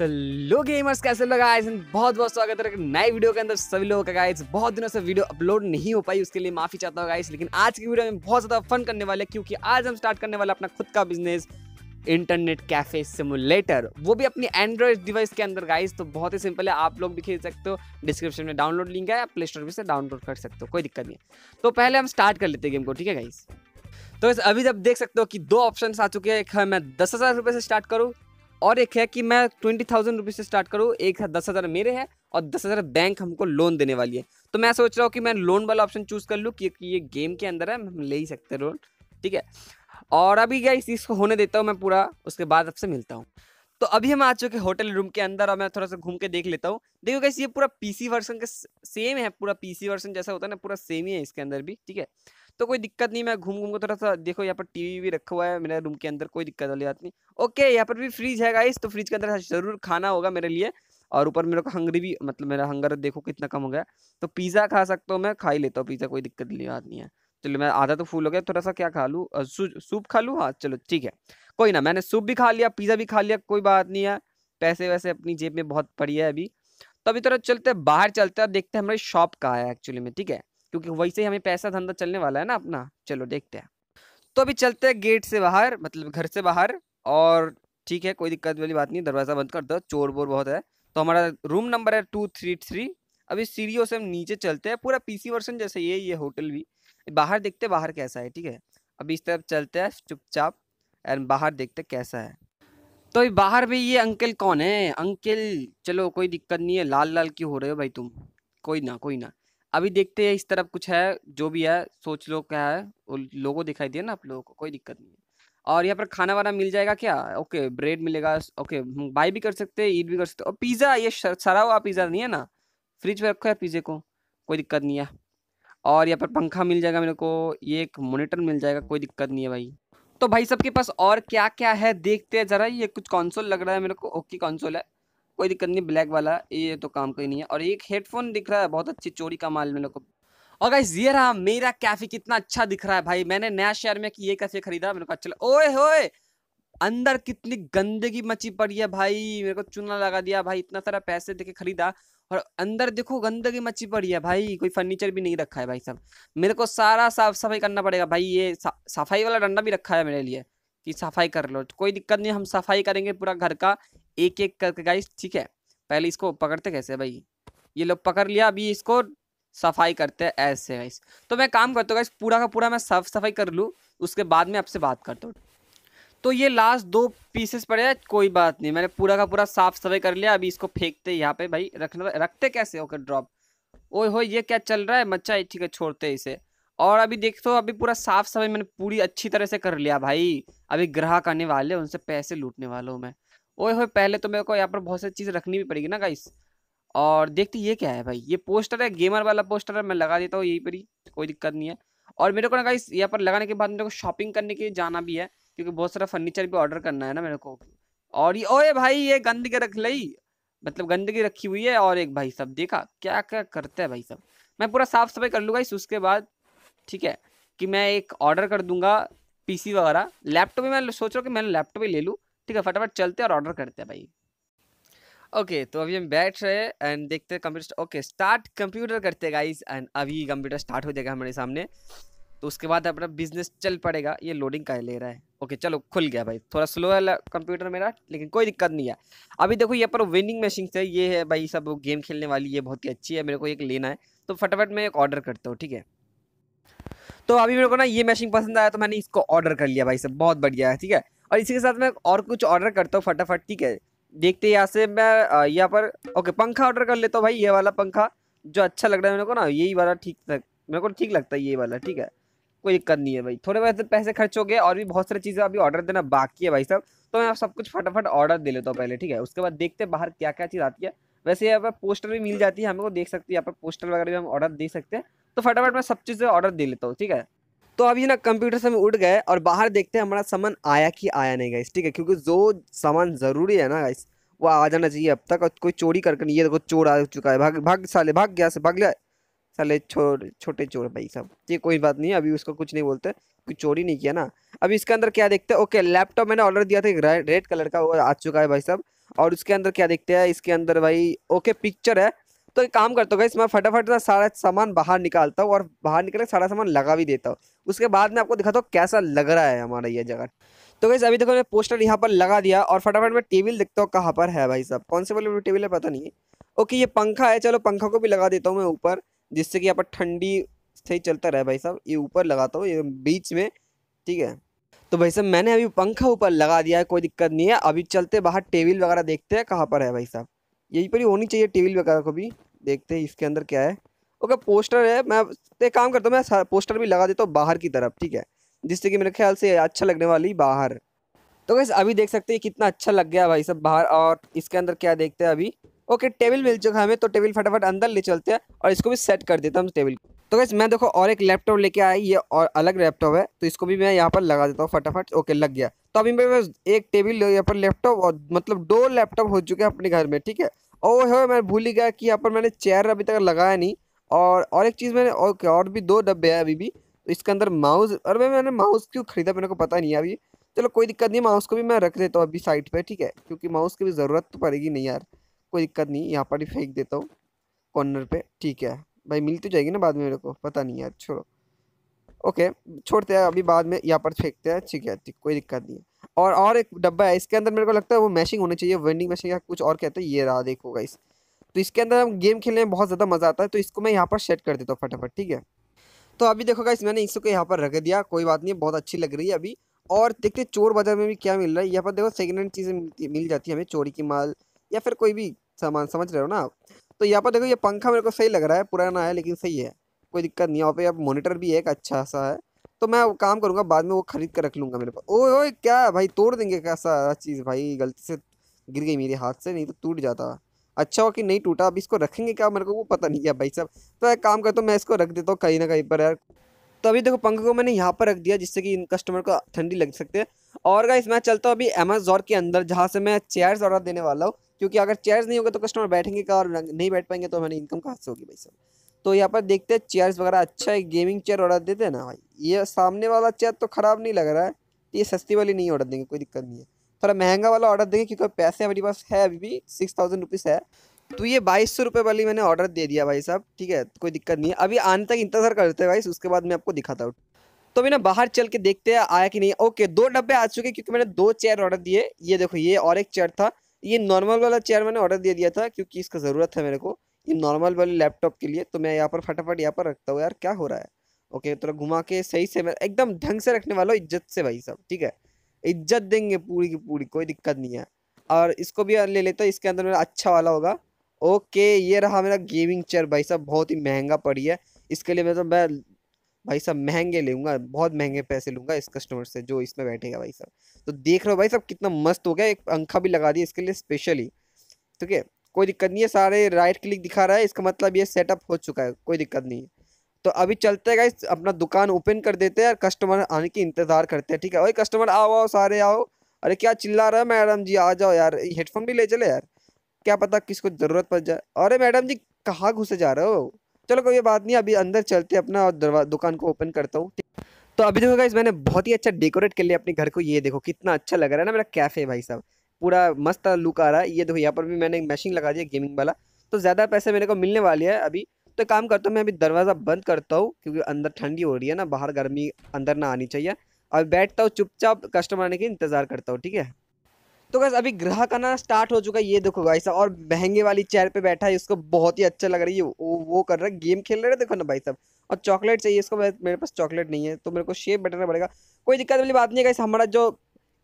तो लो गेमर्स कैसे लगा इस बहुत बहुत स्वागत है नए वीडियो के अंदर सभी लोगों का गाइस बहुत दिनों से वीडियो अपलोड नहीं हो पाई उसके लिए माफी चाहता हूँ गाइस लेकिन आज की वीडियो में बहुत ज़्यादा फन करने वाले क्योंकि आज हम स्टार्ट करने वाले अपना खुद का बिजनेस इंटरनेट कैफे सिमुलेटर वो भी अपनी एंड्रॉइड डिवाइस के अंदर गाइस तो बहुत ही सिंपल है आप लोग भी खेल सकते हो डिस्क्रिप्शन में डाउनलोड लिंक है प्ले स्टोर से डाउनलोड कर सकते हो कोई दिक्कत नहीं तो पहले हम स्टार्ट कर लेते हैं गेम को ठीक है गाइस तो अभी जब देख सकते हो कि दो ऑप्शन आ चुके हैं एक मैं दस हज़ार रुपये से स्टार्ट करूँ और एक है कि मैं ट्वेंटी थाउजेंड रुपीज़ से स्टार्ट करूँ एक दस हज़ार मेरे है और दस हज़ार बैंक हमको लोन देने वाली है तो मैं सोच रहा हूँ कि मैं लोन वाला ऑप्शन चूज़ कर लूँ क्योंकि ये गेम के अंदर है हम ले ही सकते हैं लोन ठीक है और अभी क्या इस चीज़ को होने देता हूँ मैं पूरा उसके बाद आपसे मिलता हूँ तो अभी हम आ चुके होटल रूम के अंदर और मैं थोड़ा सा घूम के देख लेता हूँ देखो कैसे ये पूरा पीसी वर्सन के सेम है पूरा पीसी वर्सन जैसा होता है ना पूरा सेम ही है इसके अंदर भी ठीक है तो कोई दिक्कत नहीं मैं घूम घूम को थोड़ा सा देखो यहाँ पर टीवी भी रखा हुआ है मेरे रूम के अंदर कोई दिक्कत वाली बात नहीं ओके यहाँ पर भी फ्रिज है गाइस तो फ्रिज के अंदर जरूर खाना होगा मेरे लिए और ऊपर मेरे को हंगरी भी मतलब मेरा हंगर देखो कितना कम हो गया तो पिज़्ज़ा खा सकता हूँ मैं खा ही लेता हूँ पिज़्ज़ा कोई दिक्कत वाली बात नहीं है चलो मैं आधा तो फूल हो गया थोड़ा सा क्या खा लूँ सूप खा लूँ हाँ चलो ठीक है कोई ना मैंने सूप भी खा लिया पिज़्ज़ा भी खा लिया कोई बात नहीं है पैसे वैसे अपनी जेब में बहुत पड़ी है अभी तो अभी थोड़ा चलते हैं बाहर चलते हैं और देखते हैं हमारी शॉप कहाँ है एक्चुअली में ठीक है क्योंकि वैसे ही हमें पैसा धंधा चलने वाला है ना अपना चलो देखते हैं तो अभी चलते हैं गेट से बाहर मतलब घर से बाहर और ठीक है कोई दिक्कत वाली बात नहीं दरवाज़ा बंद कर दो चोर बोर बहुत है तो हमारा रूम नंबर है टू थ्री थ्री अभी सीढ़ियों से हम नीचे चलते हैं पूरा पीसी वर्सन जैसे ये ये होटल भी बाहर देखते बाहर कैसा है ठीक है अभी इस तरफ चलते हैं चुपचाप एंड बाहर देखते कैसा है तो अभी बाहर भी ये अंकल कौन है अंकल चलो कोई दिक्कत नहीं है लाल लाल क्यों हो रहे हो भाई तुम कोई ना कोई ना अभी देखते हैं इस तरफ कुछ है जो भी है सोच लो क्या है वो लोगो दिखाई दिया ना आप लोगों को कोई दिक्कत नहीं है और यहाँ पर खाना वाना मिल जाएगा क्या ओके ब्रेड मिलेगा ओके बाई भी कर सकते हैं ईट भी कर सकते और पिज़्ज़ा ये सरा हुआ पिज़्ज़ा नहीं है ना फ्रिज में रखो है पिज़्ज़े को कोई दिक्कत नहीं है और यहाँ पर पंखा मिल जाएगा मेरे को ये एक मोनीटर मिल जाएगा कोई दिक्कत नहीं है भाई तो भाई सबके पास और क्या क्या है देखते हैं ज़रा ये कुछ कॉन्सोल लग रहा है मेरे को ओके कॉन्सोल है कोई दिक्कत नहीं ब्लैक वाला ये तो काम कोई नहीं है और एक हेडफोन दिख रहा है बहुत अच्छी चोरी का माल मेरे को और गाइस ये रहा मेरा कैफे कितना अच्छा दिख रहा है भाई मैंने नया शहर में ये कैफे खरीदा मेरे को अच्छा ओए होए अंदर कितनी गंदगी मची पड़ी है भाई मेरे को चूना लगा दिया भाई इतना सारा पैसे देके खरीदा और अंदर देखो गंदगी मची पड़ी है भाई कोई फर्नीचर भी नहीं रखा है भाई सब मेरे को सारा साफ सफाई करना पड़ेगा भाई ये सफाई वाला डंडा भी रखा है मेरे लिए कि सफाई कर लो कोई दिक्कत नहीं हम सफाई करेंगे पूरा घर का एक एक करके गाइस ठीक है पहले इसको पकड़ते कैसे भाई ये लोग पकड़ लिया अभी इसको सफाई करते हैं ऐसे गाइस तो मैं काम करता हूँ गाइस पूरा का पूरा मैं साफ सफाई कर लूँ उसके बाद में आपसे बात करता हूँ तो ये लास्ट दो पीसेस पड़े हैं कोई बात नहीं मैंने पूरा का पूरा साफ सफाई कर लिया अभी इसको फेंकते यहाँ पे भाई रखना रखते कैसे ओके ड्रॉप ओए हो ये क्या चल रहा है मच्छा ठीक है छोड़ते इसे और अभी देखते हो अभी पूरा साफ सफाई मैंने पूरी अच्छी तरह से कर लिया भाई अभी ग्राहक आने वाले उनसे पैसे लूटने वाला हूँ मैं ओए हो पहले तो मेरे को यहाँ पर बहुत सारी चीज़ रखनी भी पड़ेगी ना गाइस और देखते ये क्या है भाई ये पोस्टर है गेमर वाला पोस्टर है मैं लगा देता हूँ यहीं पर ही कोई दिक्कत नहीं है और मेरे को ना गाइस यहाँ पर लगाने के बाद मेरे को शॉपिंग करने के लिए जाना भी है क्योंकि बहुत सारा फर्नीचर भी ऑर्डर करना है ना मेरे को और ये ओए भाई ये गंदगी रख ली मतलब गंदगी रखी हुई है और एक भाई सब देखा क्या क्या करते हैं भाई साहब मैं पूरा साफ सफाई कर लूँगा इस उसके बाद ठीक है कि मैं एक ऑर्डर कर दूंगा पीसी वगैरह लैपटॉप भी मैं सोच रहा हूँ कि मैं लैपटॉप ही ले लूँ ठीक है फटाफट चलते और ऑर्डर करते हैं भाई ओके okay, तो अभी हम बैठ रहे हैं एंड देखते हैं कंप्यूटर ओके स्टार्ट कंप्यूटर करते हैं गाइस एंड अभी कंप्यूटर स्टार्ट हो जाएगा हमारे सामने तो उसके बाद अपना बिजनेस चल पड़ेगा ये लोडिंग का ले रहा है ओके okay, चलो खुल गया भाई थोड़ा स्लो है कंप्यूटर मेरा लेकिन कोई दिक्कत नहीं है अभी देखो ये पर विनिंग मशीन है ये है भाई सब गेम खेलने वाली ये बहुत ही अच्छी है मेरे को एक लेना है तो फटाफट मैं एक ऑर्डर करता हूँ ठीक है तो अभी मेरे को ना ये मशीन पसंद आया तो मैंने इसको ऑर्डर कर लिया भाई सब बहुत बढ़िया है ठीक है और इसी के साथ मैं और कुछ ऑर्डर करता हूँ फटाफट ठीक है देखते यहाँ से मैं यहाँ पर ओके पंखा ऑर्डर कर लेता हूँ भाई ये वाला पंखा जो अच्छा लग रहा है मेरे को ना यही वाला ठीक मेरे को ठीक लगता है ये वाला ठीक है कोई दिक्कत नहीं है भाई थोड़े बहुत पैसे खर्च हो गए और भी बहुत सारी चीज़ें अभी ऑर्डर देना बाकी है भाई साहब तो मैं आप सब कुछ फटाफट ऑर्डर दे लेता हूँ पहले ठीक है उसके बाद देखते हैं बाहर क्या क्या चीज़ आती है वैसे यहाँ पर पोस्टर भी मिल जाती है हमें को देख सकते हैं यहाँ पर पोस्टर वगैरह भी हम ऑर्डर दे सकते हैं तो फटाफट मैं सब चीज़ें ऑर्डर दे लेता हूँ ठीक है तो अभी ना कंप्यूटर से हम उठ गए और बाहर देखते हैं हमारा सामान आया कि आया नहीं गाइस ठीक है क्योंकि जो सामान ज़रूरी है ना गाइस वो आ जाना चाहिए अब तक और कोई चोरी करके नहीं ये देखो चोर आ चुका है भाग भाग साले भाग गया से भाग गया साले छोटे छोटे चोर भाई साहब ये कोई बात नहीं अभी उसको कुछ नहीं बोलते कुछ चोरी नहीं किया ना अभी इसके अंदर क्या देखते हैं ओके लैपटॉप मैंने ऑर्डर दिया था रेड कलर का वो आ चुका है भाई साहब और उसके अंदर क्या देखते हैं इसके अंदर भाई ओके पिक्चर है तो एक काम करता हूँ मैं फटाफट ना सारा सामान बाहर निकालता हूँ और बाहर निकल के सारा सामान लगा भी देता हूँ उसके बाद में आपको दिखाता हूँ कैसा लग रहा है हमारा ये जगह तो गैस अभी देखो मैं पोस्टर यहाँ पर लगा दिया और फटाफट मैं टेबल देखता हूँ कहाँ पर है भाई साहब कौन से वाले टेबल है पता नहीं है ओके ये पंखा है चलो पंखा को भी लगा देता हूँ मैं ऊपर जिससे कि यहाँ पर ठंडी सही चलता रहे भाई साहब ये ऊपर लगाता हूँ ये बीच में ठीक है तो भाई साहब मैंने अभी पंखा ऊपर लगा दिया है कोई दिक्कत नहीं है अभी चलते बाहर टेबल वगैरह देखते हैं कहाँ पर है भाई साहब यहीं पर ही होनी चाहिए टेबल वगैरह को भी देखते हैं इसके अंदर क्या है ओके पोस्टर है मैं एक काम करता हूँ मैं पोस्टर भी लगा देता हूँ बाहर की तरफ ठीक है जिससे कि मेरे ख्याल से अच्छा लगने वाली बाहर तो कैसे अभी देख सकते हैं कितना अच्छा लग गया भाई सब बाहर और इसके अंदर क्या देखते हैं अभी ओके टेबल मिल चुका हमें तो टेबल फटाफट अंदर ले चलते हैं और इसको भी सेट कर देता हम टेबल को तो वैसे मैं देखो और एक लैपटॉप लेके आया ये और अलग लैपटॉप है तो इसको भी मैं यहाँ पर लगा देता हूँ फटाफट ओके लग गया तो अभी मेरे पास एक टेबल यहाँ पर लैपटॉप और मतलब दो लैपटॉप हो चुके हैं अपने घर में ठीक है और है मैं भूल ही गया कि यहाँ पर मैंने चेयर अभी तक लगाया नहीं और और एक चीज़ मैंने ओके और भी दो डब्बे हैं अभी भी तो इसके अंदर माउस और भाई मैंने माउस क्यों खरीदा मेरे को पता नहीं है अभी चलो कोई दिक्कत नहीं माउस को भी मैं रख देता हूँ अभी साइड पर ठीक है क्योंकि माउस की भी ज़रूरत तो पड़ेगी नहीं यार कोई दिक्कत नहीं यहाँ पर ही फेंक देता हूँ कॉर्नर पर ठीक है भाई मिल तो जाएगी ना बाद में मेरे को पता नहीं यार छोड़ो ओके छोड़ते हैं अभी बाद में यहाँ पर फेंकते हैं ठीक है ठीक कोई दिक्कत नहीं है और और एक डब्बा है इसके अंदर मेरे को लगता है वो मैशिंग होनी चाहिए वेंडिंग मशीन या कुछ और कहते हैं ये रहा देखो गाइस तो इसके अंदर हम गेम खेलने में बहुत ज़्यादा मज़ा आता है तो इसको मैं यहाँ पर सेट कर देता हूँ फटाफट ठीक है तो अभी देखो गाइस मैंने इसको यहाँ पर रख दिया कोई बात नहीं बहुत अच्छी लग रही है अभी और देखते चोर बाज़ार में भी क्या मिल रहा है यहाँ पर देखो सेकेंड हैंड चीज़ें मिलती मिल जाती है हमें चोरी की माल या फिर कोई भी सामान समझ रहे हो ना आप तो यहाँ पर देखो ये पंखा मेरे को सही लग रहा है पुराना है लेकिन सही है कोई दिक्कत नहीं है और पे अब मोनिटर भी एक अच्छा सा है तो मैं काम करूँगा बाद में वो खरीद कर रख लूँगा मेरे पास ओ ओ क्या भाई तोड़ देंगे कैसा चीज़ भाई गलती से गिर गई मेरे हाथ से नहीं तो टूट जाता अच्छा हो कि नहीं टूटा अब इसको रखेंगे क्या मेरे को वो पता नहीं क्या भाई साहब तो एक काम करता तो हूँ मैं इसको रख देता हूँ कहीं ना कहीं पर यार तो अभी देखो पंखे को मैंने यहाँ पर रख दिया जिससे कि इन कस्टमर को ठंडी लग सकते है और गाइस मैं चलता हूँ अभी अमेजोन के अंदर जहाँ से मैं चेयर्स ऑर्डर देने वाला हूँ क्योंकि अगर चेयर्स नहीं होगा तो कस्टमर बैठेंगे का और नहीं बैठ पाएंगे तो हमारी इनकम कहाँ से होगी भाई साहब तो यहाँ पर देखते हैं चेयर्स वगैरह अच्छा एक गेमिंग चेयर ऑर्डर देते हैं ना भाई ये सामने वाला चेयर तो ख़राब नहीं लग रहा है तो ये सस्ती वाली नहीं ऑर्डर देंगे कोई दिक्कत नहीं है थोड़ा महंगा वाला ऑर्डर देंगे क्योंकि पैसे हमारे पास है अभी भी सिक्स थाउजेंड रुपीज़ है तो ये बाईस सौ रुपये वाली मैंने ऑर्डर दे दिया भाई साहब ठीक है कोई दिक्कत नहीं है अभी आने तक इंतज़ार करते हैं भाई उसके बाद मैं आपको दिखाता हूँ तो अभी ना बाहर चल के देखते हैं आया कि नहीं ओके दो डब्बे आ चुके क्योंकि मैंने दो चेयर ऑर्डर दिए ये देखो ये और एक चेयर था ये नॉर्मल वाला चेयर मैंने ऑर्डर दे दिया था क्योंकि इसका ज़रूरत है मेरे को ये नॉर्मल वाले लैपटॉप के लिए तो मैं यहाँ पर फटाफट यहाँ पर रखता हूँ यार क्या हो रहा है ओके थोड़ा तो घुमा के सही से मैं एकदम ढंग से रखने वाला इज्जत से भाई साहब ठीक है इज्जत देंगे पूरी की पूरी कोई दिक्कत नहीं है और इसको भी ले लेता हैं इसके अंदर मेरा अच्छा वाला होगा ओके ये रहा मेरा गेमिंग चेयर भाई साहब बहुत ही महंगा पड़ी है इसके लिए मैं तो मैं भाई साहब महंगे लूँगा बहुत महंगे पैसे लूँगा इस कस्टमर से जो इसमें बैठेगा भाई साहब तो देख रहे हो भाई साहब कितना मस्त हो गया एक पंखा भी लगा दिया इसके लिए स्पेशली ठीक है कोई दिक्कत नहीं है सारे राइट क्लिक दिखा रहा है इसका मतलब ये सेटअप हो चुका है कोई दिक्कत नहीं है तो अभी चलते गए अपना दुकान ओपन कर देते हैं और कस्टमर आने की इंतज़ार करते हैं ठीक है वही कस्टमर आओ आओ सारे आओ अरे क्या चिल्ला रहा है मैडम जी आ जाओ यार हेडफोन भी ले चले यार क्या पता किसको ज़रूरत पड़ जाए अरे मैडम जी कहाँ घुसे जा रहे हो चलो कोई बात नहीं अभी अंदर चलते अपना और दुकान को ओपन करता हूँ तो अभी देखो गाइज मैंने बहुत ही अच्छा डेकोरेट कर लिया अपने घर को ये देखो कितना अच्छा लग रहा है ना मेरा कैफ़े भाई साहब पूरा मस्त लुक आ रहा है ये देखो यहाँ पर भी मैंने मशीन लगा दिया गेमिंग वाला तो ज़्यादा पैसे मेरे को मिलने वाली है अभी तो काम करता हूँ मैं अभी दरवाज़ा बंद करता हूँ क्योंकि अंदर ठंडी हो रही है ना बाहर गर्मी अंदर ना आनी चाहिए अभी बैठता हूँ चुपचाप कस्टमर आने के इंतज़ार करता हूँ ठीक है तो गैस अभी ग्रह का ना स्टार्ट हो चुका है ये देखो भाई साहब और महंगे वाली चेयर पे बैठा है उसको बहुत ही अच्छा लग रही है वो वो कर रहा है गेम खेल रहे देखो ना भाई साहब और चॉकलेट चाहिए इसको मेरे पास चॉकलेट नहीं है तो मेरे को शेप बैठना पड़ेगा कोई दिक्कत वाली बात नहीं है गाइस हमारा जो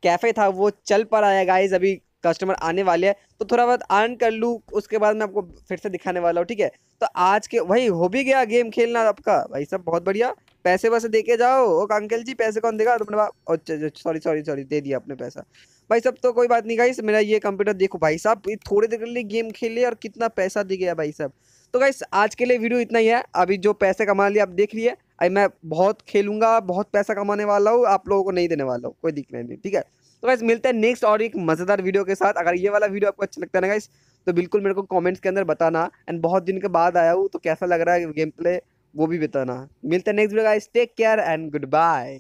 कैफ़े था वो चल पर आया गाइस अभी कस्टमर आने वाले हैं तो थोड़ा बहुत अर्न कर लूँ उसके बाद मैं आपको फिर से दिखाने वाला हूँ ठीक है तो आज के भाई हो भी गया गेम खेलना आपका भाई साहब बहुत बढ़िया पैसे वैसे देके जाओ अंकल जी पैसे कौन देगा अपने बाप सॉरी सॉरी सॉरी दे दिया आपने पैसा भाई सब तो कोई बात नहीं गाइस मेरा ये कंप्यूटर देखो भाई साहब थोड़ी देर के लिए गेम खेले और कितना पैसा दे गया भाई साहब तो गाइस आज के लिए वीडियो इतना ही है अभी जो पैसे कमा लिए आप देख लिए अभी मैं बहुत खेलूंगा बहुत पैसा कमाने वाला हूँ आप लोगों को नहीं देने वाला हूँ कोई दिक्कत नहीं ठीक है तो गाइस मिलते हैं नेक्स्ट और एक मज़ेदार वीडियो के साथ अगर ये वाला वीडियो आपको अच्छा लगता है ना गाइस तो बिल्कुल मेरे को कमेंट्स के अंदर बताना एंड बहुत दिन के बाद आया हूँ तो कैसा लग रहा है गेम प्ले वो भी बताना मिलते हैं next video guys take care and good bye